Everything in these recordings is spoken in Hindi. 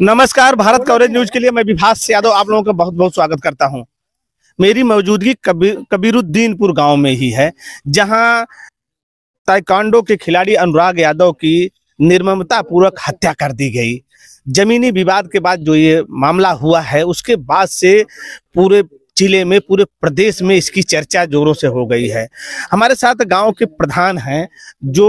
नमस्कार भारत कवरेज न्यूज के लिए मैं विभाष यादव आप लोगों का बहुत बहुत स्वागत करता हूं मेरी मौजूदगी कबीर कबीरुद्दीनपुर गांव में ही है जहां ताइकांडो के खिलाड़ी अनुराग यादव की पूर्वक हत्या कर दी गई जमीनी विवाद के बाद जो ये मामला हुआ है उसके बाद से पूरे जिले में पूरे प्रदेश में इसकी चर्चा जोरों से हो गई है हमारे साथ गाँव के प्रधान हैं जो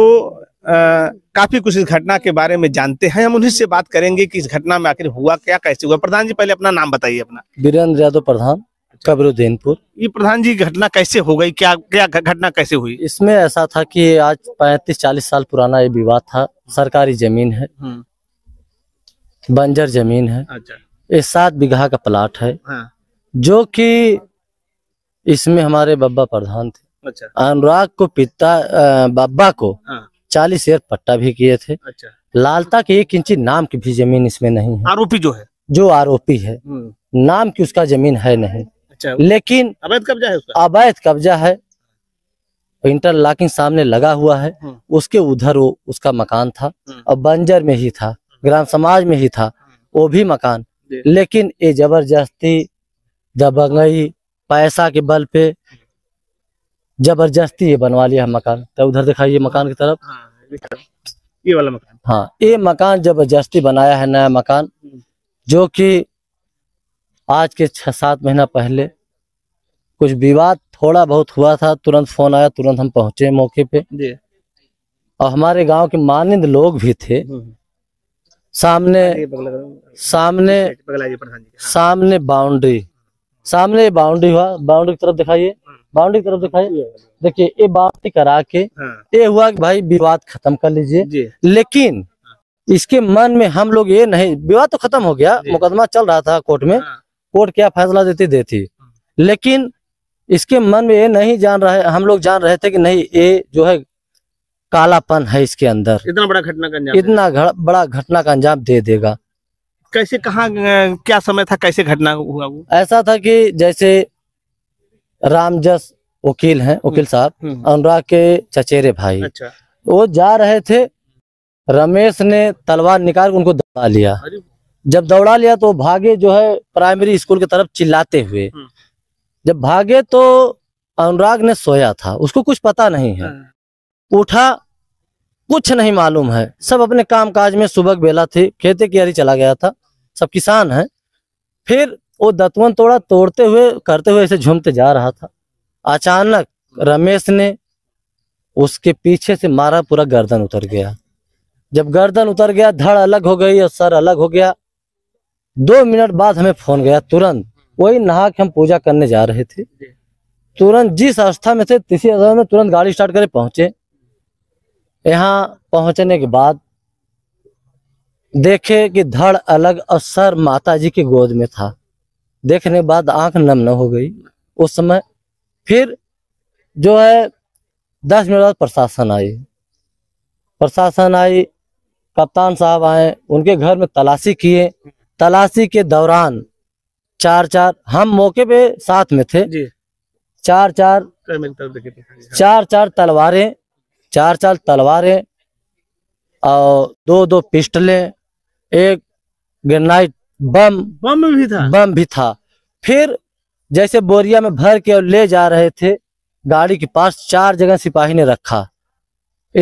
काफी कुछ इस घटना के बारे में जानते हैं हम उन्हीं से बात करेंगे कि इस घटना में आखिर हुआ क्या कैसे हुआ प्रधान जी पहले अपना नाम बताइए अपना वीरेंद्र यादव प्रधान अच्छा। कबरुद्दीनपुर ये प्रधान जी घटना कैसे हो गई क्या क्या घटना कैसे हुई इसमें ऐसा था कि आज पैंतीस चालीस साल पुराना ये विवाद था सरकारी जमीन है हम्म। बंजर जमीन है अच्छा ये सात बीघा का प्लाट है हाँ। जो कि इसमें हमारे बब्बा प्रधान थे अच्छा। अनुराग को पिता बब्बा को हाँ। चालीस एयर पट्टा भी किए थे अच्छा लालता के एक इंची नाम की भी जमीन इसमें नहीं है आरोपी जो है जो आरोपी है हम्म। नाम की उसका जमीन है नहीं अच्छा लेकिन अवैध कब्जा है उसका अवैध कब्जा है इंटरलॉकिंग सामने लगा हुआ है हम्म। उसके उधर वो उसका मकान था और हम्म। बंजर में ही था ग्राम समाज में ही था वो भी मकान लेकिन ये जबरदस्ती दबंगई पैसा के बल पे जबरदस्ती ये बनवा लिया मकान तो उधर दिखाइए मकान की तरफ हाँ, ये वाला मकान हाँ ये मकान जबरदस्ती बनाया है नया मकान हम्म। जो कि आज के छह सात महीना पहले कुछ विवाद थोड़ा बहुत हुआ था तुरंत फोन आया तुरंत हम पहुंचे मौके पे और हमारे गांव के मानिंद लोग भी थे हम्म, हम्म। सामने सामने हाँ। सामने बाउंड्री सामने बाउंड्री हुआ बाउंड्री की तरफ दिखाइए बाउंड्री तरफ देखिए ये बाउंड्री करा के हाँ। ये हुआ कि भाई विवाद खत्म कर लीजिए लेकिन इसके मन में हम लोग ये नहीं विवाद तो खत्म हो गया मुकदमा चल रहा था कोर्ट में हाँ। कोर्ट क्या फैसला देती देती लेकिन इसके मन में ये नहीं जान रहे हम लोग जान रहे थे कि नहीं ये जो है कालापन है इसके अंदर इतना बड़ा घटना का अंजाम इतना घर, बड़ा घटना का अंजाम दे देगा कैसे कहा क्या समय था कैसे घटना हुआ वो ऐसा था कि जैसे रामजस वकील हैं हम्म, वकील साहब हम्म। अनुराग के चचेरे भाई अच्छा। वो जा रहे थे रमेश ने तलवार निकाल उनको दौड़ा लिया जब दौड़ा लिया तो भागे जो है प्राइमरी स्कूल की तरफ चिल्लाते हुए हम्म। जब भागे तो अनुराग ने सोया था उसको कुछ पता नहीं है हाँ। उठा कुछ नहीं मालूम है सब अपने काम काज में सुबह बेला थे खेते की चला गया था सब किसान है फिर वो दतवन तोड़ा तोड़ते हुए करते हुए ऐसे झूमते जा रहा था अचानक रमेश ने उसके पीछे से मारा पूरा गर्दन उतर गया जब गर्दन उतर गया धड़ अलग हो गई और सर अलग हो गया दो मिनट बाद हमें फोन गया तुरंत वही नहा के हम पूजा करने जा रहे थे तुरंत जिस अवस्था में थे तीसरी अवस्था में तुरंत गाड़ी स्टार्ट करे पहुंचे यहाँ पहुंचने के बाद देखे कि धड़ अलग और सर माता जी की गोद में था देखने बाद आंख नम न हो गई उस समय फिर जो है दस मिनट बाद प्रशासन आई प्रशासन आई कप्तान साहब आए उनके घर में तलाशी किए तलाशी के दौरान चार चार हम मौके पे साथ में थे चार चार हाँ। चार चार तलवारें चार चार तलवारें और दो दो पिस्टलें एक ग्रेनाइट बम बम भी था बम भी था फिर जैसे बोरिया में भर के और ले जा रहे थे गाड़ी के पास चार जगह सिपाही ने रखा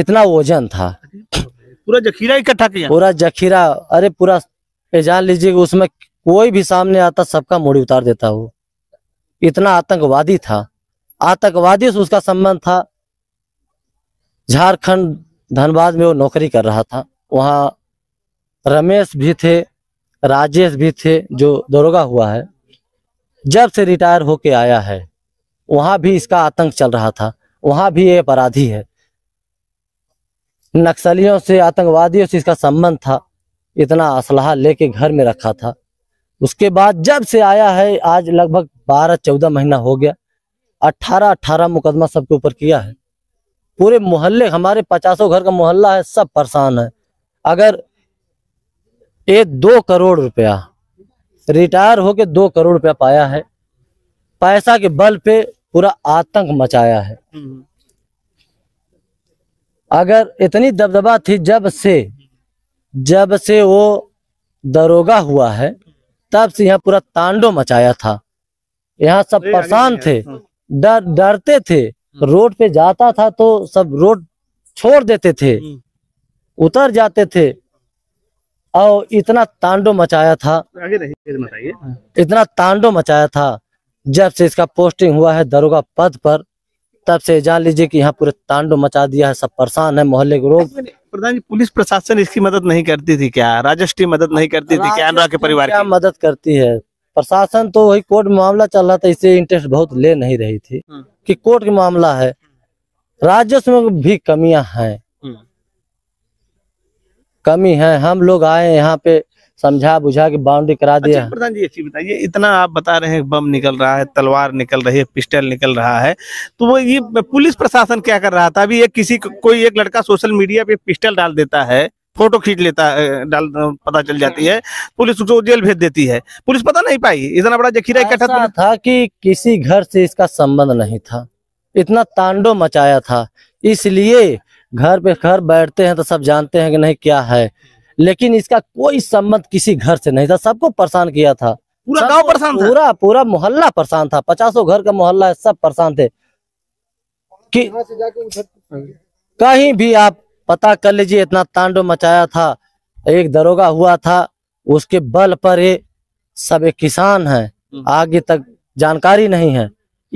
इतना वजन था पूरा जखीरा इकट्ठा किया पूरा जखीरा अरे पूरा जान लीजिए उसमें कोई भी सामने आता सबका मुड़ी उतार देता वो इतना आतंकवादी था आतंकवादी से उसका संबंध था झारखंड धनबाद में वो नौकरी कर रहा था वहाँ रमेश भी थे राजेश भी थे जो दरोगा हुआ है जब से रिटायर होके आया है वहां भी इसका आतंक चल रहा था वहां भी ये अपराधी है नक्सलियों से आतंकवादियों से इसका संबंध था इतना असलाह लेके घर में रखा था उसके बाद जब से आया है आज लगभग बारह चौदह महीना हो गया अठारह अट्ठारह मुकदमा सबके ऊपर किया है पूरे मोहल्ले हमारे पचासों घर का मोहल्ला है सब परेशान है अगर एक दो करोड़ रुपया रिटायर होके दो करोड़ रुपया पाया है पैसा के बल पे पूरा आतंक मचाया है अगर इतनी दबदबा थी जब से जब से वो दरोगा हुआ है तब से यहाँ पूरा तांडो मचाया था यहाँ सब परेशान थे डर डरते थे रोड पे जाता था तो सब रोड छोड़ देते थे हम्म। उतर जाते थे और इतना तांडो मचाया था आगे बताइए इतना तांडो मचाया था जब से इसका पोस्टिंग हुआ है दरोगा पद पर तब से जान लीजिए कि यहाँ पूरे तांडो मचा दिया है सब परेशान है मोहल्ले के लोग प्रधान जी पुलिस प्रशासन इसकी मदद नहीं करती थी क्या राजस्ट्री मदद नहीं करती थी क्या अनुराग के परिवार क्या मदद करती है प्रशासन तो वही कोर्ट में मामला चल रहा था इससे इंटरेस्ट बहुत ले नहीं रही थी हाँ। कि कोर्ट का मामला है राजस्व में भी कमियां हैं कमी है हम लोग आए यहाँ पे समझा बुझा के बाउंड्री करा अच्छा, दिया अच्छा, प्रधान जी अच्छी बताइए इतना आप बता रहे हैं बम निकल रहा है तलवार निकल रही है पिस्टल निकल रहा है तो वो ये पुलिस प्रशासन क्या कर रहा था अभी एक किसी कोई एक लड़का सोशल मीडिया पे पिस्टल डाल देता है फोटो खींच लेता है डाल पता चल जाती है पुलिस उसको जेल भेज देती है पुलिस पता नहीं पाई इतना बड़ा जखीरा इकट्ठा था कि किसी घर से इसका संबंध नहीं था इतना तांडो मचाया था इसलिए घर पे घर बैठते हैं तो सब जानते हैं कि नहीं क्या है लेकिन इसका कोई संबंध किसी घर से नहीं था सबको परेशान किया था पूरा गांव परेशान था पूरा पूरा मोहल्ला परेशान था पचासों घर का मोहल्ला है सब परेशान थे कि कहीं भी आप पता कर लीजिए इतना तांडव मचाया था एक दरोगा हुआ था उसके बल पर ये सब एक किसान है हम्म। आगे तक जानकारी नहीं है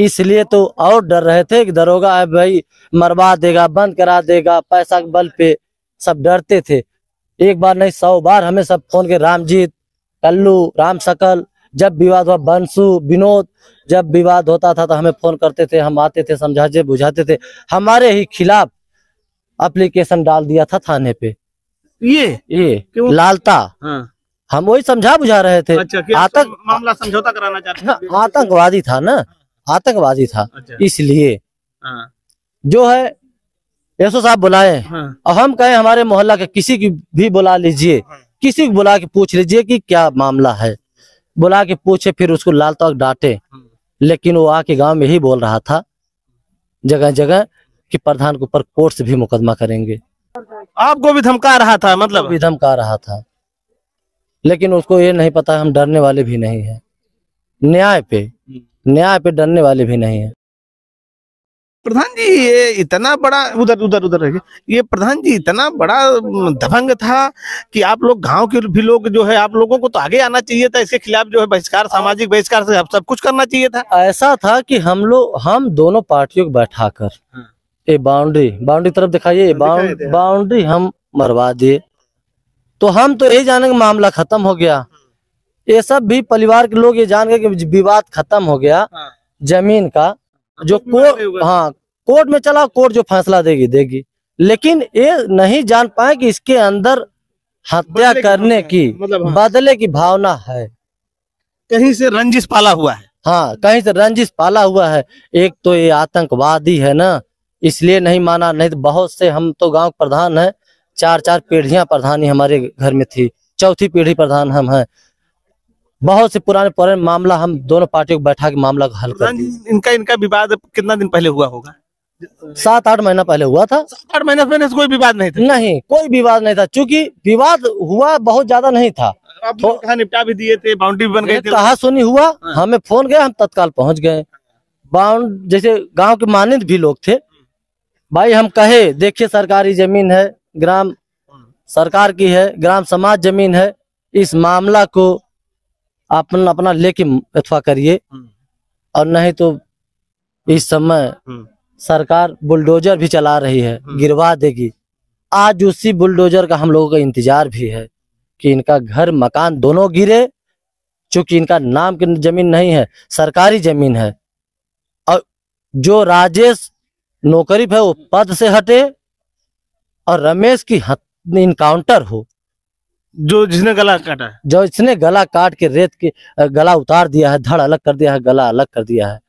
इसलिए तो और डर रहे थे कि दरोगा है भाई मरवा देगा बंद करा देगा पैसा के बल पे सब डरते थे एक बार नहीं सौ बार हमें सब फोन के रामजीत कल्लू राम सकल जब विवाद हुआ बंसु विनोद जब विवाद होता था तो हमें फोन करते थे हम आते थे समझाते बुझाते थे हमारे ही खिलाफ अप्लीकेशन डाल दिया था थाने पे ये ये लालता हाँ। हम वही समझा बुझा रहे थे अच्छा, आतंक मामला समझौता कराना चाहते हाँ, आतंकवादी था ना हाँ। आतंकवादी था अच्छा। इसलिए हाँ। जो है यशो साहब बुलाए हाँ। और हम कहे हमारे मोहल्ला के किसी की भी बुला लीजिए हाँ। किसी को बुला के पूछ लीजिए कि क्या मामला है बुला के पूछे फिर उसको लाल तक डांटे हाँ। लेकिन वो आके गांव में ही बोल रहा था जगह जगह कि प्रधान के ऊपर कोर्ट से भी मुकदमा करेंगे आपको भी धमका रहा था मतलब भी धमका रहा था लेकिन उसको ये नहीं पता हम डरने वाले भी नहीं है न्याय पे हम्म। न्याय पे डरने वाले भी नहीं है प्रधान जी ये इतना बड़ा उधर उधर उधर ये प्रधान जी इतना बड़ा दबंग था कि आप लोग गांव के भी लोग जो है आप लोगों को तो आगे आना चाहिए था इसके खिलाफ जो है बहिष्कार सामाजिक बहिष्कार से सब कुछ करना चाहिए था ऐसा था कि हम लोग हम दोनों पार्टियों को बैठा कर ये हाँ। बाउंड्री बाउंड्री तरफ दिखाइए बाउंड्री हम मरवा दिए तो हम तो यही जाने का मामला खत्म हो गया हाँ। ये सब भी परिवार के लोग ये जान गए कि विवाद खत्म हो गया हाँ। जमीन का जो कोर्ट हाँ कोर्ट में चला कोर्ट जो फैसला देगी देगी लेकिन ये नहीं जान पाए कि इसके अंदर हत्या करने की मतलब हाँ। बदले की भावना है कहीं से रंजिश पाला हुआ है हाँ कहीं से रंजिश पाला हुआ है एक तो ये आतंकवादी है ना इसलिए नहीं माना नहीं तो बहुत से हम तो गांव प्रधान है चार चार पीढ़ियां प्रधानी हमारे घर में थी चौथी पीढ़ी प्रधान हम हैं बहुत से पुराने पुराने मामला हम दोनों पार्टियों को बैठा के मामला को हल कर इनका इनका विवाद कितना दिन पहले हुआ होगा सात आठ महीना पहले हुआ था आठ महीना पहले कोई विवाद नहीं था नहीं कोई विवाद नहीं था चूंकि विवाद हुआ बहुत ज्यादा नहीं था तो, निपटा भी दिए थे बाउंड्री बन गए कहा सुनी हुआ हाँ। हमें फोन गया हम तत्काल पहुंच गए बाउंड जैसे गांव के मानिंद भी लोग थे भाई हम कहे देखिए सरकारी जमीन है ग्राम हाँ। सरकार की है ग्राम समाज जमीन है इस मामला को अपन अपना लेके अथवा करिए हम्म। और नहीं तो इस समय हम्म। सरकार बुलडोजर भी चला रही है हम्म। गिरवा देगी आज उसी बुलडोजर का हम लोगों का इंतजार भी है कि इनका घर मकान दोनों गिरे चूंकि इनका नाम की जमीन नहीं है सरकारी जमीन है और जो राजेश नौकरी है वो पद से हटे और रमेश की इनकाउंटर हो जो जिसने गला काटा है जो इसने गला काट के रेत के गला उतार दिया है धड़ अलग कर दिया है गला अलग कर दिया है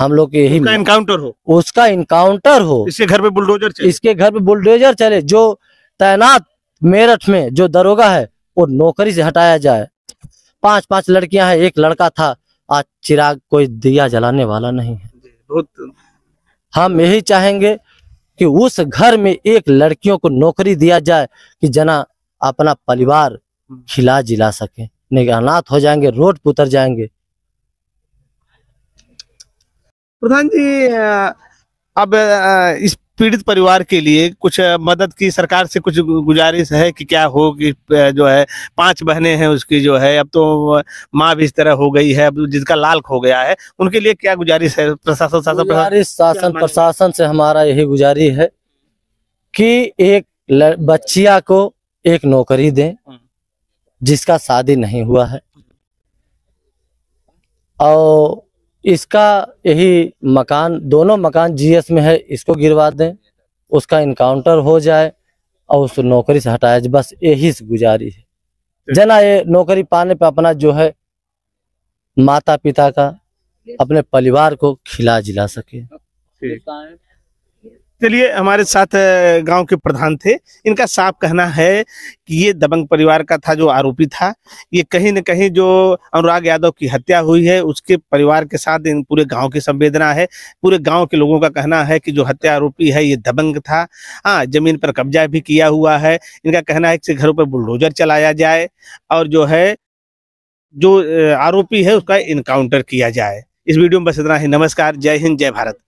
हम लोग के यही इनकाउंटर हो उसका इनकाउंटर हो इसके घर पे बुलडोजर चले इसके घर पे बुलडोजर चले जो तैनात मेरठ में जो दरोगा है वो नौकरी से हटाया जाए पांच पांच लड़कियां हैं एक लड़का था आज चिराग कोई दिया जलाने वाला नहीं है हम यही चाहेंगे कि उस घर में एक लड़कियों को नौकरी दिया जाए कि जना अपना परिवार हम्म। खिला जिला सके नहीं अनाथ हो जाएंगे रोड पर उतर जाएंगे प्रधान जी अब इस पीड़ित परिवार के लिए कुछ मदद की सरकार से कुछ गुजारिश है कि क्या हो कि जो है पांच बहनें हैं उसकी जो है अब तो माँ भी इस तरह हो गई है अब जिसका लाल खो गया है उनके लिए क्या गुजारिश है प्रशासन शासन गुजारिश शासन प्रशासन से हमारा यही गुजारिश है कि एक बच्चिया को एक नौकरी दें हम्म। जिसका शादी नहीं हुआ है और इसका यही मकान दोनों मकान जीएस में है इसको गिरवा दें उसका इनकाउंटर हो जाए और उस नौकरी से हटाया जाए बस यही से गुजारी है जना ये नौकरी पाने पर अपना जो है माता पिता का अपने परिवार को खिला जिला सके चलिए हमारे साथ गांव के प्रधान थे इनका साफ कहना है कि ये दबंग परिवार का था जो आरोपी था ये कहीं न कहीं जो अनुराग यादव की हत्या हुई है उसके परिवार के साथ इन पूरे गांव की संवेदना है पूरे गांव के लोगों का कहना है कि जो हत्या आरोपी है ये दबंग था हाँ जमीन पर कब्जा भी किया हुआ है इनका कहना है कि घरों पर बुलडोजर चलाया जाए और जो है जो आरोपी है उसका इनकाउंटर किया जाए इस वीडियो में बस इतना ही नमस्कार जय हिंद जय भारत